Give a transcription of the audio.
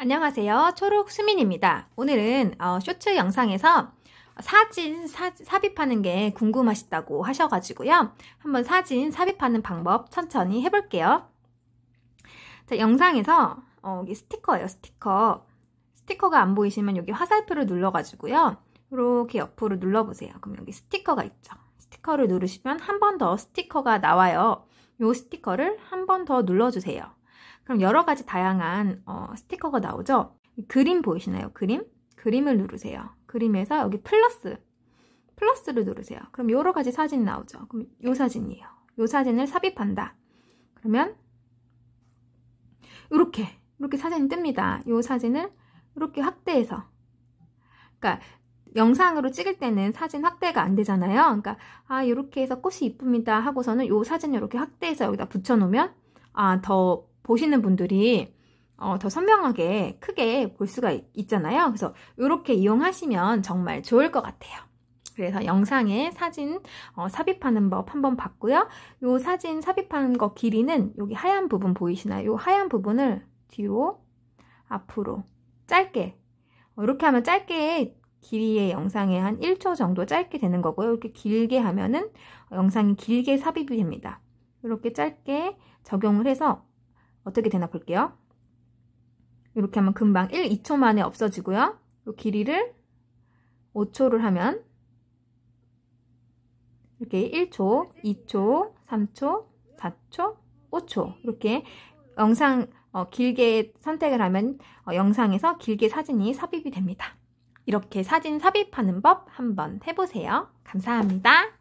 안녕하세요. 초록 수민입니다. 오늘은 어, 쇼츠 영상에서 사진 사, 삽입하는 게 궁금하시다고 하셔가지고요. 한번 사진 삽입하는 방법 천천히 해볼게요. 자, 영상에서 어, 여기 스티커예요. 스티커. 스티커가 안 보이시면 여기 화살표를 눌러가지고요. 이렇게 옆으로 눌러보세요. 그럼 여기 스티커가 있죠. 스티커를 누르시면 한 번 더 스티커가 나와요. 요 스티커를 한 번 더 눌러주세요. 그럼 여러 가지 다양한 어, 스티커가 나오죠. 그림 보이시나요? 그림? 그림을 누르세요. 그림에서 여기 플러스, 플러스를 누르세요. 그럼 여러 가지 사진 나오죠. 그럼 이 사진이에요. 이 사진을 삽입한다. 그러면 이렇게 이렇게 사진이 뜹니다. 이 사진을 이렇게 확대해서 그러니까 영상으로 찍을 때는 사진 확대가 안 되잖아요. 그러니까 아 이렇게 해서 꽃이 이쁩니다 하고서는 이 사진 을 이렇게 확대해서 여기다 붙여놓으면 아더 보시는 분들이 어, 더 선명하게 크게 볼 수가 있잖아요. 그래서 이렇게 이용하시면 정말 좋을 것 같아요. 그래서 영상에 사진 어, 삽입하는 법 한번 봤고요. 이 사진 삽입하는거 길이는 여기 하얀 부분 보이시나요? 이 하얀 부분을 뒤로 앞으로 짧게 이렇게 어, 하면 짧게 길이의 영상에 한 1초 정도 짧게 되는 거고요. 이렇게 길게 하면은 영상이 길게 삽입이 됩니다. 이렇게 짧게 적용을 해서 어떻게 되나 볼게요. 이렇게 하면 금방 1, 2초 만에 없어지고요. 길이를 5초를 하면 이렇게 1초, 2초, 3초, 4초, 5초 이렇게 영상 어, 길게 선택을 하면 어, 영상에서 길게 사진이 삽입이 됩니다. 이렇게 사진 삽입하는 법 한번 해보세요. 감사합니다.